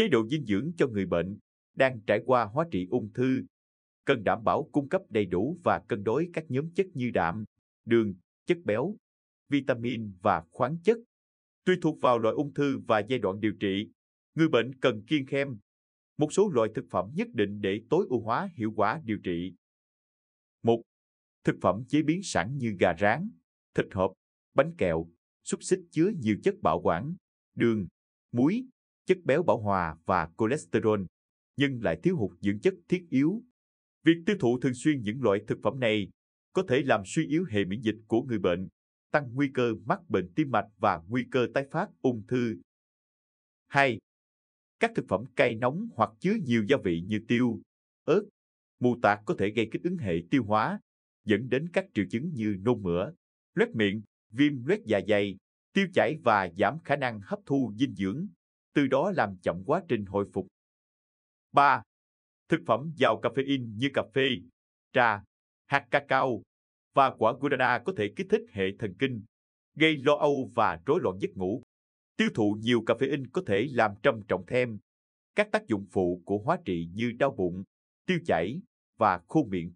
chế độ dinh dưỡng cho người bệnh đang trải qua hóa trị ung thư cần đảm bảo cung cấp đầy đủ và cân đối các nhóm chất như đạm, đường, chất béo, vitamin và khoáng chất. Tùy thuộc vào loại ung thư và giai đoạn điều trị, người bệnh cần kiêng khem một số loại thực phẩm nhất định để tối ưu hóa hiệu quả điều trị. 1. Thực phẩm chế biến sẵn như gà rán, thịt hộp, bánh kẹo, xúc xích chứa nhiều chất bảo quản, đường, muối, chất béo bão hòa và cholesterol, nhưng lại thiếu hụt dưỡng chất thiết yếu. Việc tiêu thụ thường xuyên những loại thực phẩm này có thể làm suy yếu hệ miễn dịch của người bệnh, tăng nguy cơ mắc bệnh tim mạch và nguy cơ tái phát ung thư. 2. Các thực phẩm cay nóng hoặc chứa nhiều gia vị như tiêu, ớt, mù tạt có thể gây kích ứng hệ tiêu hóa, dẫn đến các triệu chứng như nôn mửa, loét miệng, viêm loét dạ dày, tiêu chảy và giảm khả năng hấp thu dinh dưỡng từ đó làm chậm quá trình hồi phục. 3. Thực phẩm giàu caffeine như cà phê, trà, hạt cacao và quả guarana có thể kích thích hệ thần kinh, gây lo âu và rối loạn giấc ngủ. Tiêu thụ nhiều caffeine có thể làm trầm trọng thêm các tác dụng phụ của hóa trị như đau bụng, tiêu chảy và khô miệng.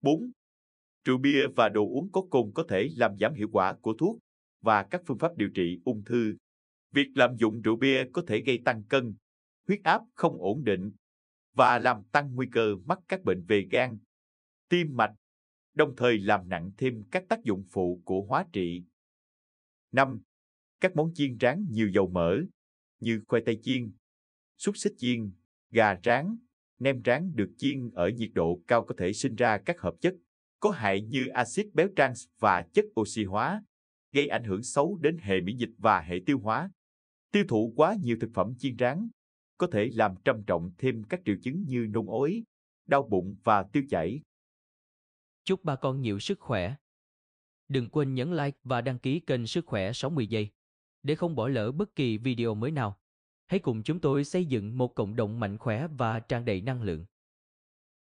4. Rượu bia và đồ uống có cồn có thể làm giảm hiệu quả của thuốc và các phương pháp điều trị ung thư Việc lạm dụng rượu bia có thể gây tăng cân, huyết áp không ổn định và làm tăng nguy cơ mắc các bệnh về gan, tim mạch, đồng thời làm nặng thêm các tác dụng phụ của hóa trị. 5. Các món chiên rán nhiều dầu mỡ như khoai tây chiên, xúc xích chiên, gà rán, nem rán được chiên ở nhiệt độ cao có thể sinh ra các hợp chất có hại như axit béo trans và chất oxy hóa, gây ảnh hưởng xấu đến hệ miễn dịch và hệ tiêu hóa. Tiêu thụ quá nhiều thực phẩm chiên rán có thể làm trầm trọng thêm các triệu chứng như nôn ói, đau bụng và tiêu chảy. Chúc ba con nhiều sức khỏe. Đừng quên nhấn like và đăng ký kênh Sức khỏe 60 giây để không bỏ lỡ bất kỳ video mới nào. Hãy cùng chúng tôi xây dựng một cộng đồng mạnh khỏe và tràn đầy năng lượng.